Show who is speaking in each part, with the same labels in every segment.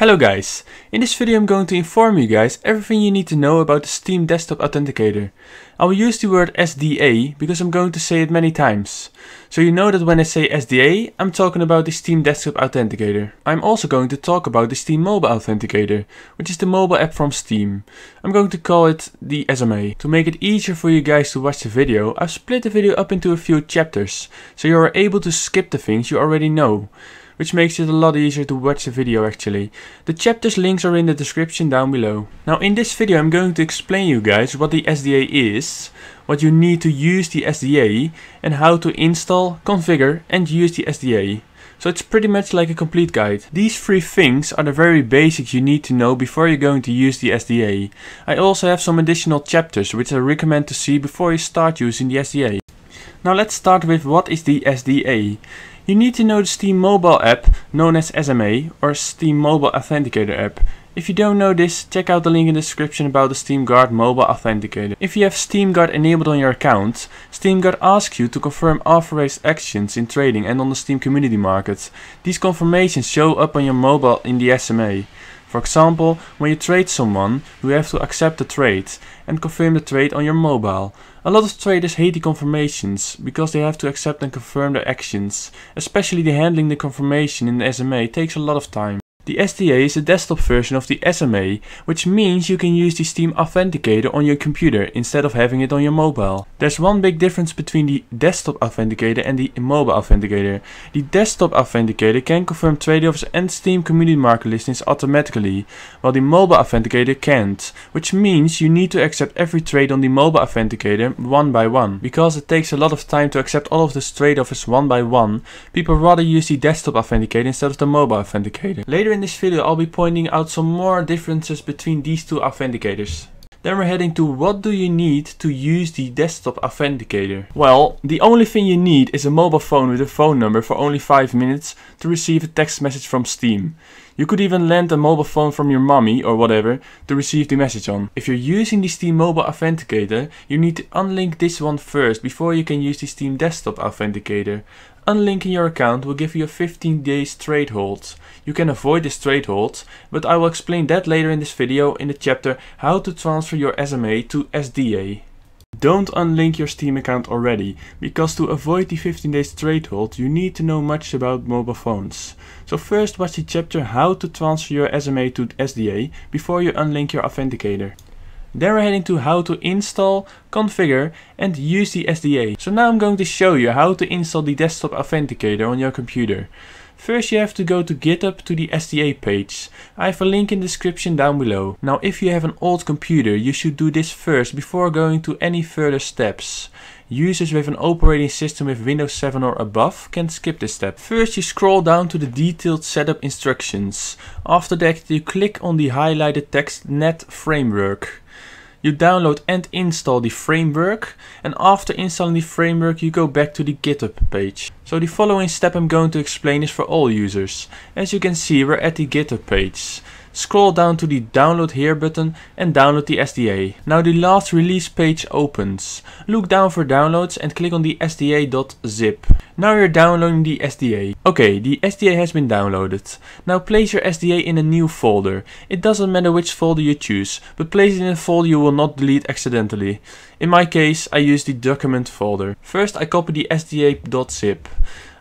Speaker 1: Hello guys! In this video I'm going to inform you guys everything you need to know about the Steam Desktop Authenticator. I will use the word SDA because I'm going to say it many times. So you know that when I say SDA, I'm talking about the Steam Desktop Authenticator. I'm also going to talk about the Steam Mobile Authenticator, which is the mobile app from Steam. I'm going to call it the SMA. To make it easier for you guys to watch the video, I've split the video up into a few chapters, so you are able to skip the things you already know which makes it a lot easier to watch the video actually. The chapters links are in the description down below. Now in this video I'm going to explain you guys what the SDA is, what you need to use the SDA and how to install, configure and use the SDA. So it's pretty much like a complete guide. These three things are the very basics you need to know before you're going to use the SDA. I also have some additional chapters which I recommend to see before you start using the SDA. Now let's start with what is the SDA. You need to know the Steam mobile app known as SMA or Steam Mobile Authenticator app. If you don't know this, check out the link in the description about the SteamGuard Mobile Authenticator. If you have SteamGuard enabled on your account, SteamGuard asks you to confirm authorized actions in trading and on the Steam community market. These confirmations show up on your mobile in the SMA. For example, when you trade someone, you have to accept the trade and confirm the trade on your mobile. A lot of traders hate the confirmations because they have to accept and confirm their actions. Especially the handling the confirmation in the SMA takes a lot of time. The SDA is a desktop version of the SMA, which means you can use the Steam Authenticator on your computer instead of having it on your mobile. There's one big difference between the desktop authenticator and the mobile authenticator. The desktop authenticator can confirm trade-offs and Steam community market listings automatically, while the mobile authenticator can't, which means you need to accept every trade on the mobile authenticator one by one. Because it takes a lot of time to accept all of the trade-offs one by one, people rather use the desktop authenticator instead of the mobile authenticator. Later in in this video I'll be pointing out some more differences between these two authenticators. Then we're heading to what do you need to use the desktop authenticator? Well, the only thing you need is a mobile phone with a phone number for only 5 minutes to receive a text message from Steam. You could even lend a mobile phone from your mommy or whatever to receive the message on. If you're using the Steam Mobile Authenticator, you need to unlink this one first before you can use the Steam Desktop Authenticator. Unlinking your account will give you a 15 days trade hold. You can avoid this trade hold, but I will explain that later in this video in the chapter how to transfer your SMA to SDA. Don't unlink your Steam account already, because to avoid the 15 days trade hold you need to know much about mobile phones. So first watch the chapter how to transfer your SMA to SDA before you unlink your authenticator. There we're heading to how to install, configure and use the SDA. So now I'm going to show you how to install the desktop authenticator on your computer. First you have to go to GitHub to the SDA page. I have a link in the description down below. Now if you have an old computer you should do this first before going to any further steps. Users with an operating system with Windows 7 or above can skip this step. First you scroll down to the detailed setup instructions. After that you click on the highlighted text net framework you download and install the framework and after installing the framework you go back to the GitHub page. So the following step I'm going to explain is for all users. As you can see we're at the GitHub page scroll down to the download here button and download the SDA. Now the last release page opens. Look down for downloads and click on the SDA.zip. Now you're downloading the SDA. Okay, the SDA has been downloaded. Now place your SDA in a new folder. It doesn't matter which folder you choose, but place it in a folder you will not delete accidentally. In my case, I use the document folder. First I copy the SDA.zip.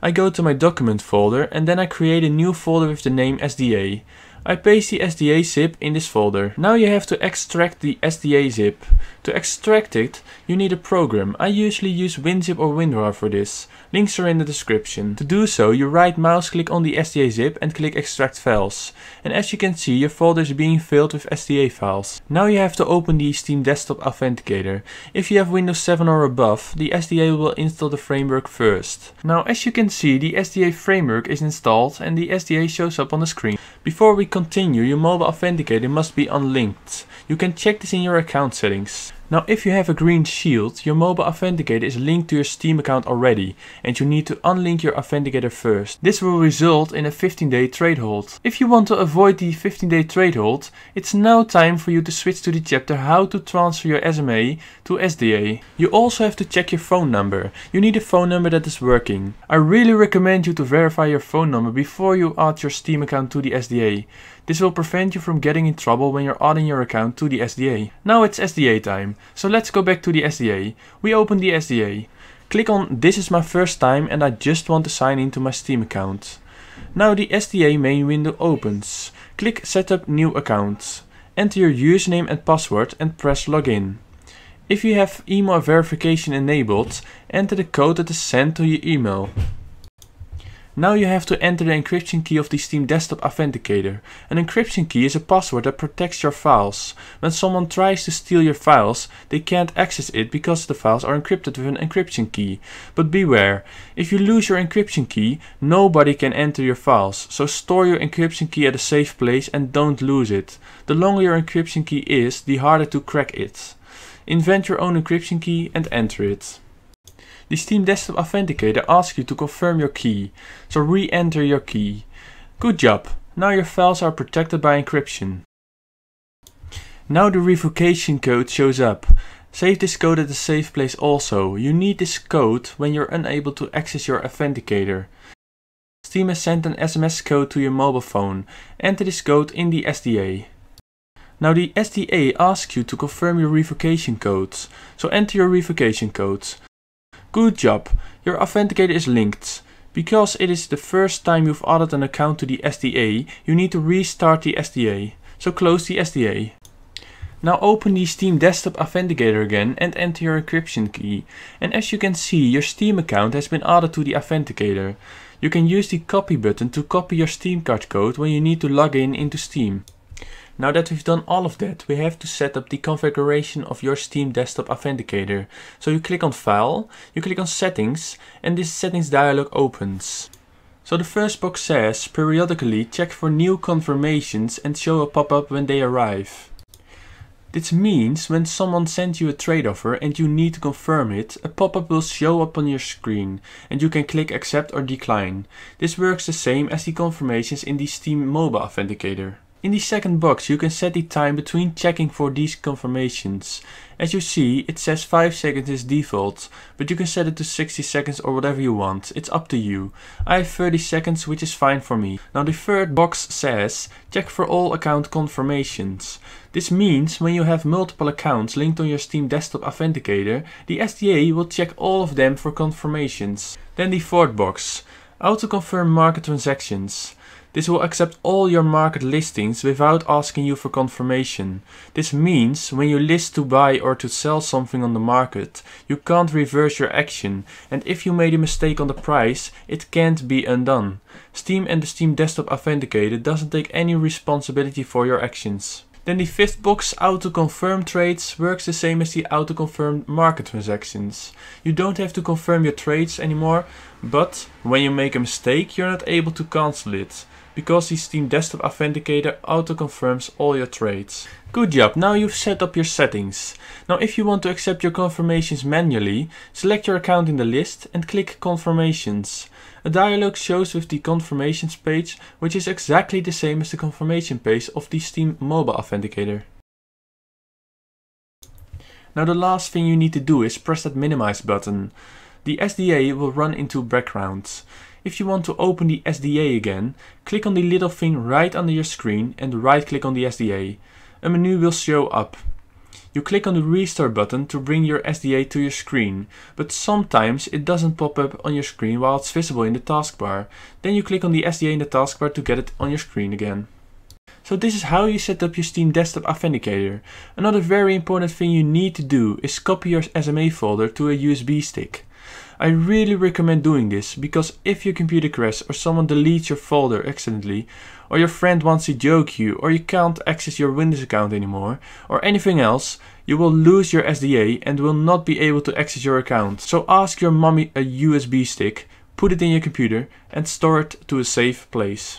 Speaker 1: I go to my document folder and then I create a new folder with the name SDA. I paste the SDA zip in this folder. Now you have to extract the SDA zip. To extract it, you need a program. I usually use WinZip or WinRAR for this. Links are in the description. To do so, you right mouse click on the SDA zip and click extract files. And as you can see, your folder is being filled with SDA files. Now you have to open the Steam Desktop Authenticator. If you have Windows 7 or above, the SDA will install the framework first. Now as you can see, the SDA framework is installed and the SDA shows up on the screen. Before we continue, your mobile authenticator must be unlinked. You can check this in your account settings. Now if you have a green shield, your mobile authenticator is linked to your Steam account already and you need to unlink your authenticator first. This will result in a 15 day trade hold. If you want to avoid the 15 day trade hold, it's now time for you to switch to the chapter how to transfer your SMA to SDA. You also have to check your phone number. You need a phone number that is working. I really recommend you to verify your phone number before you add your Steam account to the SDA. This will prevent you from getting in trouble when you're adding your account to the SDA. Now it's SDA time, so let's go back to the SDA. We open the SDA. Click on this is my first time and I just want to sign into my Steam account. Now the SDA main window opens. Click setup new account. Enter your username and password and press login. If you have email verification enabled, enter the code that is sent to your email. Now you have to enter the encryption key of the Steam Desktop Authenticator. An encryption key is a password that protects your files. When someone tries to steal your files, they can't access it because the files are encrypted with an encryption key. But beware, if you lose your encryption key, nobody can enter your files, so store your encryption key at a safe place and don't lose it. The longer your encryption key is, the harder to crack it. Invent your own encryption key and enter it. The Steam Desktop Authenticator asks you to confirm your key, so re-enter your key. Good job, now your files are protected by encryption. Now the revocation code shows up. Save this code at a safe place also. You need this code when you're unable to access your authenticator. Steam has sent an SMS code to your mobile phone. Enter this code in the SDA. Now the SDA asks you to confirm your revocation codes, so enter your revocation codes. Good job, your authenticator is linked. Because it is the first time you've added an account to the SDA, you need to restart the SDA. So close the SDA. Now open the Steam Desktop Authenticator again and enter your encryption key. And as you can see, your Steam account has been added to the Authenticator. You can use the copy button to copy your Steam card code when you need to log in into Steam. Now that we've done all of that, we have to set up the configuration of your Steam Desktop Authenticator. So you click on File, you click on Settings, and this settings dialog opens. So the first box says, periodically check for new confirmations and show a pop-up when they arrive. This means when someone sends you a trade offer and you need to confirm it, a pop-up will show up on your screen and you can click accept or decline. This works the same as the confirmations in the Steam Mobile Authenticator. In the second box you can set the time between checking for these confirmations. As you see it says 5 seconds is default, but you can set it to 60 seconds or whatever you want, it's up to you. I have 30 seconds which is fine for me. Now the third box says check for all account confirmations. This means when you have multiple accounts linked on your Steam Desktop Authenticator, the SDA will check all of them for confirmations. Then the fourth box, auto confirm market transactions. This will accept all your market listings without asking you for confirmation. This means when you list to buy or to sell something on the market, you can't reverse your action and if you made a mistake on the price, it can't be undone. Steam and the Steam Desktop Authenticator doesn't take any responsibility for your actions. Then the fifth box, auto confirm trades, works the same as the auto confirm market transactions. You don't have to confirm your trades anymore, but when you make a mistake, you're not able to cancel it because the Steam Desktop Authenticator auto-confirms all your trades. Good job, now you've set up your settings. Now if you want to accept your confirmations manually, select your account in the list and click Confirmations. A dialog shows with the confirmations page, which is exactly the same as the confirmation page of the Steam Mobile Authenticator. Now the last thing you need to do is press that minimize button. The SDA will run into background. If you want to open the SDA again, click on the little thing right under your screen and right click on the SDA. A menu will show up. You click on the restart button to bring your SDA to your screen, but sometimes it doesn't pop up on your screen while it's visible in the taskbar. Then you click on the SDA in the taskbar to get it on your screen again. So this is how you set up your Steam Desktop Authenticator. Another very important thing you need to do is copy your SMA folder to a USB stick. I really recommend doing this because if your computer crashes or someone deletes your folder accidentally or your friend wants to joke you or you can't access your Windows account anymore or anything else, you will lose your SDA and will not be able to access your account. So ask your mommy a USB stick, put it in your computer and store it to a safe place.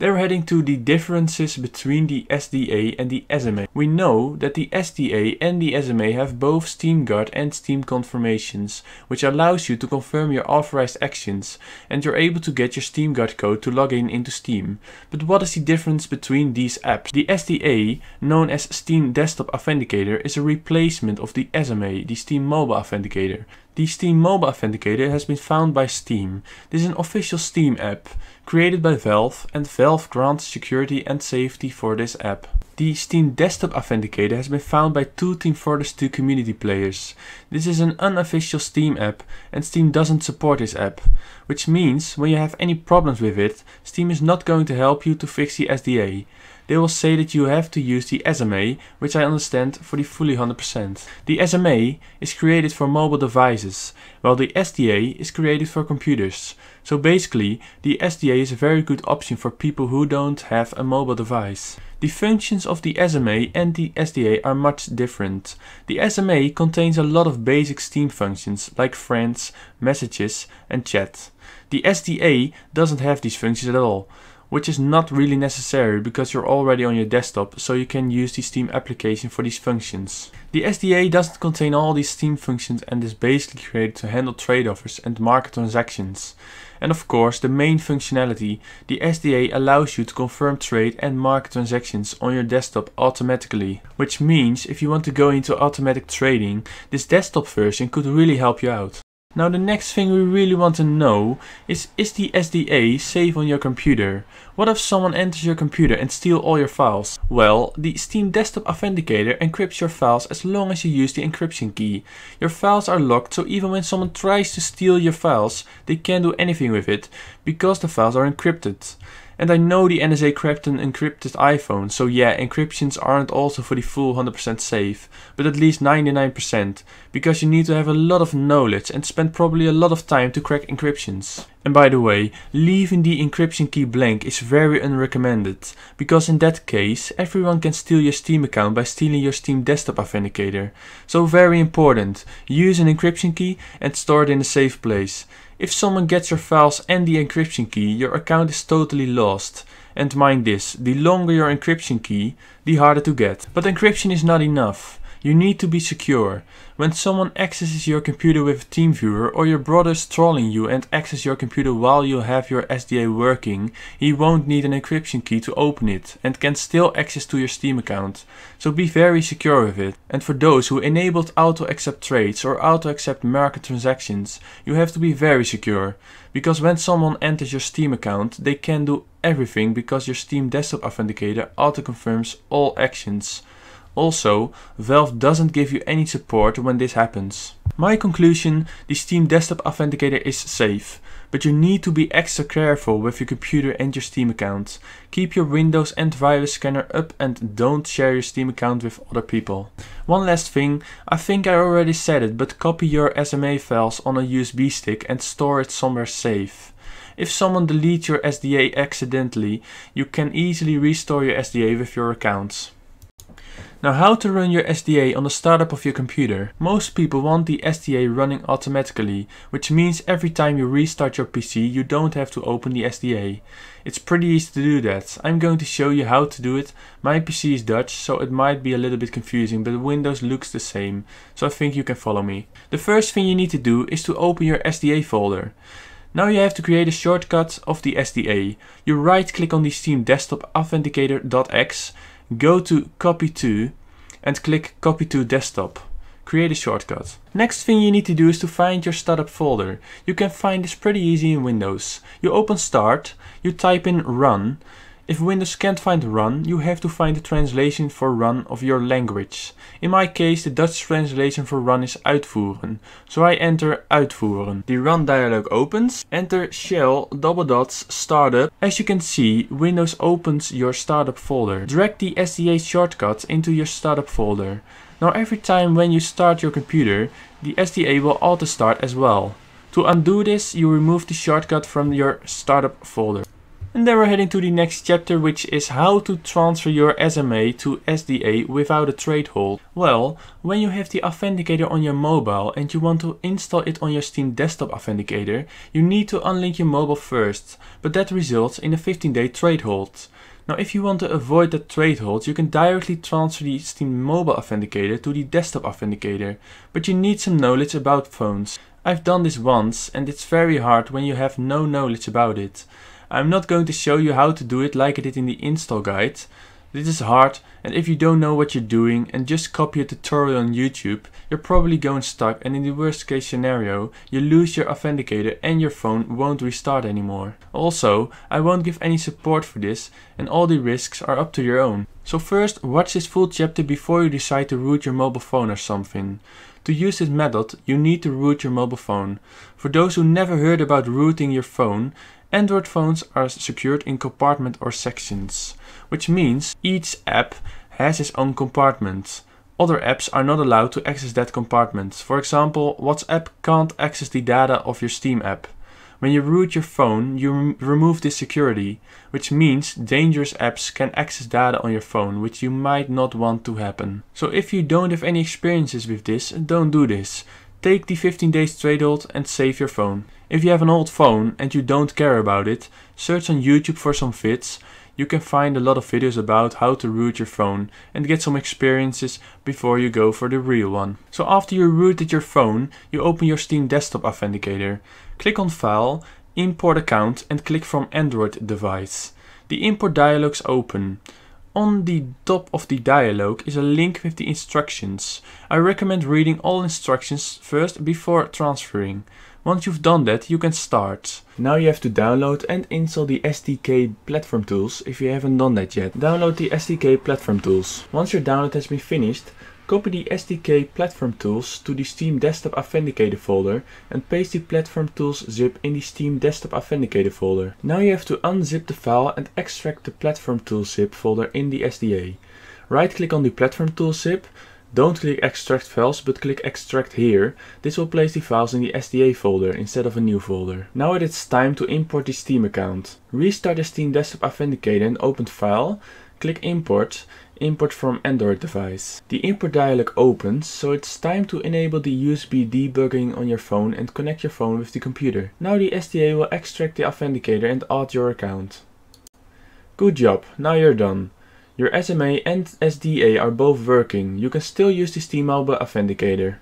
Speaker 1: They're heading to the differences between the SDA and the SMA. We know that the SDA and the SMA have both Steam Guard and Steam confirmations, which allows you to confirm your authorized actions, and you're able to get your Steam Guard code to log in into Steam. But what is the difference between these apps? The SDA, known as Steam Desktop Authenticator, is a replacement of the SMA, the Steam Mobile Authenticator. The Steam Mobile Authenticator has been found by Steam. This is an official Steam app, created by Valve, and Valve grants security and safety for this app. The Steam Desktop Authenticator has been found by two Team Fortress 2 community players. This is an unofficial Steam app, and Steam doesn't support this app. Which means, when you have any problems with it, Steam is not going to help you to fix the SDA they will say that you have to use the SMA, which I understand for the fully 100%. The SMA is created for mobile devices, while the SDA is created for computers. So basically, the SDA is a very good option for people who don't have a mobile device. The functions of the SMA and the SDA are much different. The SMA contains a lot of basic Steam functions like friends, messages and chat. The SDA doesn't have these functions at all which is not really necessary because you're already on your desktop, so you can use the Steam application for these functions. The SDA doesn't contain all these Steam functions and is basically created to handle trade offers and market transactions. And of course, the main functionality, the SDA allows you to confirm trade and market transactions on your desktop automatically. Which means if you want to go into automatic trading, this desktop version could really help you out. Now the next thing we really want to know is, is the SDA safe on your computer? What if someone enters your computer and steals all your files? Well, the Steam Desktop Authenticator encrypts your files as long as you use the encryption key. Your files are locked so even when someone tries to steal your files, they can't do anything with it, because the files are encrypted. And I know the NSA cracked an encrypted iPhone, so yeah, encryptions aren't also for the full 100% safe, but at least 99%, because you need to have a lot of knowledge and spend probably a lot of time to crack encryptions. And by the way, leaving the encryption key blank is very unrecommended, because in that case, everyone can steal your Steam account by stealing your Steam Desktop Authenticator. So very important, use an encryption key and store it in a safe place. If someone gets your files and the encryption key, your account is totally lost. And mind this, the longer your encryption key, the harder to get. But encryption is not enough. You need to be secure. When someone accesses your computer with TeamViewer or your brother's trolling you and accesses your computer while you have your SDA working, he won't need an encryption key to open it and can still access to your Steam account. So be very secure with it. And for those who enabled auto accept trades or auto accept market transactions, you have to be very secure. Because when someone enters your Steam account, they can do everything because your Steam Desktop Authenticator auto confirms all actions. Also, Valve doesn't give you any support when this happens. My conclusion, the Steam Desktop Authenticator is safe, but you need to be extra careful with your computer and your Steam account. Keep your Windows and virus scanner up and don't share your Steam account with other people. One last thing, I think I already said it, but copy your SMA files on a USB stick and store it somewhere safe. If someone deletes your SDA accidentally, you can easily restore your SDA with your accounts. Now how to run your SDA on the startup of your computer. Most people want the SDA running automatically, which means every time you restart your PC you don't have to open the SDA. It's pretty easy to do that. I'm going to show you how to do it. My PC is Dutch, so it might be a little bit confusing, but Windows looks the same, so I think you can follow me. The first thing you need to do is to open your SDA folder. Now you have to create a shortcut of the SDA. You right click on the Steam Desktop Authenticator.x go to copy to and click copy to desktop. Create a shortcut. Next thing you need to do is to find your startup folder. You can find this pretty easy in Windows. You open start, you type in run if Windows can't find run, you have to find the translation for run of your language. In my case, the Dutch translation for run is uitvoeren, so I enter uitvoeren. The run dialog opens, enter shell double dots startup. As you can see, Windows opens your startup folder. Drag the SDA shortcut into your startup folder. Now every time when you start your computer, the SDA will auto start as well. To undo this, you remove the shortcut from your startup folder. And then we're heading to the next chapter which is how to transfer your SMA to SDA without a trade hold. Well, when you have the authenticator on your mobile and you want to install it on your Steam desktop authenticator, you need to unlink your mobile first, but that results in a 15 day trade hold. Now if you want to avoid that trade hold, you can directly transfer the Steam mobile authenticator to the desktop authenticator, but you need some knowledge about phones. I've done this once and it's very hard when you have no knowledge about it. I'm not going to show you how to do it like I did in the install guide. This is hard and if you don't know what you're doing and just copy a tutorial on YouTube, you're probably going stuck and in the worst case scenario, you lose your authenticator and your phone won't restart anymore. Also, I won't give any support for this and all the risks are up to your own. So first, watch this full chapter before you decide to root your mobile phone or something. To use this method, you need to root your mobile phone. For those who never heard about rooting your phone, Android phones are secured in compartments or sections, which means each app has its own compartment. Other apps are not allowed to access that compartment. For example, WhatsApp can't access the data of your Steam app. When you root your phone, you rem remove this security, which means dangerous apps can access data on your phone, which you might not want to happen. So if you don't have any experiences with this, don't do this take the 15 days trade hold and save your phone. If you have an old phone and you don't care about it, search on YouTube for some fits. You can find a lot of videos about how to root your phone and get some experiences before you go for the real one. So after you rooted your phone, you open your Steam Desktop Authenticator. Click on File, Import Account and click from Android device. The import dialogs open. On the top of the dialogue is a link with the instructions. I recommend reading all instructions first before transferring. Once you've done that, you can start. Now you have to download and install the SDK platform tools if you haven't done that yet. Download the SDK platform tools. Once your download has been finished, Copy the SDK platform tools to the Steam Desktop Authenticator folder and paste the platform tools zip in the Steam Desktop Authenticator folder. Now you have to unzip the file and extract the platform tools zip folder in the SDA. Right click on the platform tools zip, don't click extract files but click extract here. This will place the files in the SDA folder instead of a new folder. Now it is time to import the Steam account. Restart the Steam Desktop Authenticator and open file, click import input from Android device. The input dialog opens, so it's time to enable the USB debugging on your phone and connect your phone with the computer. Now the SDA will extract the authenticator and add your account. Good job, now you're done. Your SMA and SDA are both working. You can still use the Steam Mobile Authenticator.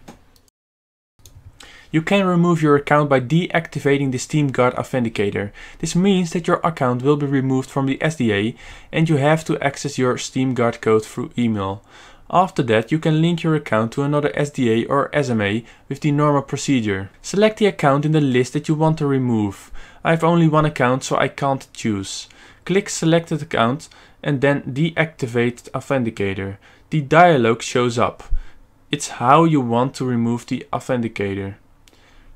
Speaker 1: You can remove your account by deactivating the Steam Guard Authenticator. This means that your account will be removed from the SDA and you have to access your Steam Guard code through email. After that, you can link your account to another SDA or SMA with the normal procedure. Select the account in the list that you want to remove. I have only one account, so I can't choose. Click selected account and then deactivate authenticator. The dialog shows up. It's how you want to remove the authenticator.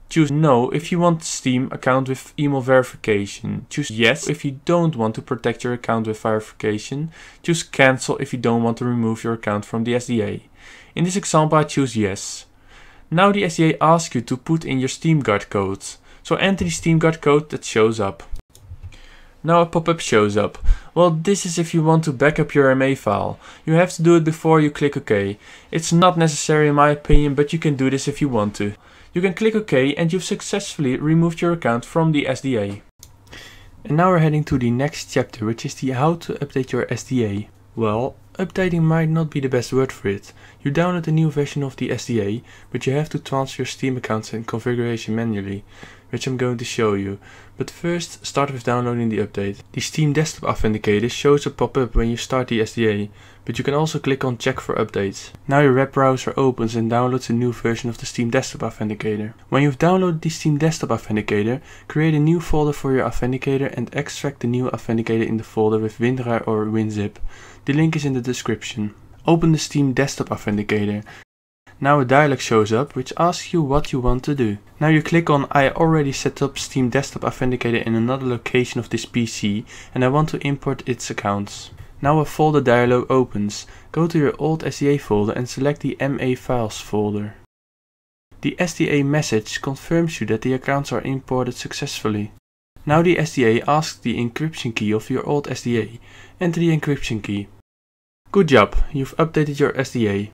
Speaker 1: Choose no if you want Steam account with email verification. Choose yes if you don't want to protect your account with verification. Choose cancel if you don't want to remove your account from the SDA. In this example I choose yes. Now the SDA asks you to put in your SteamGuard code. So enter the SteamGuard code that shows up. Now a pop-up shows up. Well, this is if you want to backup your MA file. You have to do it before you click OK. It's not necessary in my opinion, but you can do this if you want to. You can click OK and you've successfully removed your account from the SDA. And now we're heading to the next chapter, which is the how to update your SDA. Well, updating might not be the best word for it. You download a new version of the SDA, but you have to transfer your Steam accounts and configuration manually, which I'm going to show you. But first, start with downloading the update. The Steam Desktop Authenticator shows a pop-up when you start the SDA, but you can also click on check for updates. Now your web browser opens and downloads a new version of the Steam Desktop Authenticator. When you've downloaded the Steam Desktop Authenticator, create a new folder for your authenticator and extract the new authenticator in the folder with WinRAR or WinZip. The link is in the description. Open the Steam Desktop Authenticator now a dialog shows up which asks you what you want to do. Now you click on I already set up Steam Desktop Authenticator in another location of this PC and I want to import its accounts. Now a folder dialog opens. Go to your old SDA folder and select the MA files folder. The SDA message confirms you that the accounts are imported successfully. Now the SDA asks the encryption key of your old SDA. Enter the encryption key. Good job, you've updated your SDA.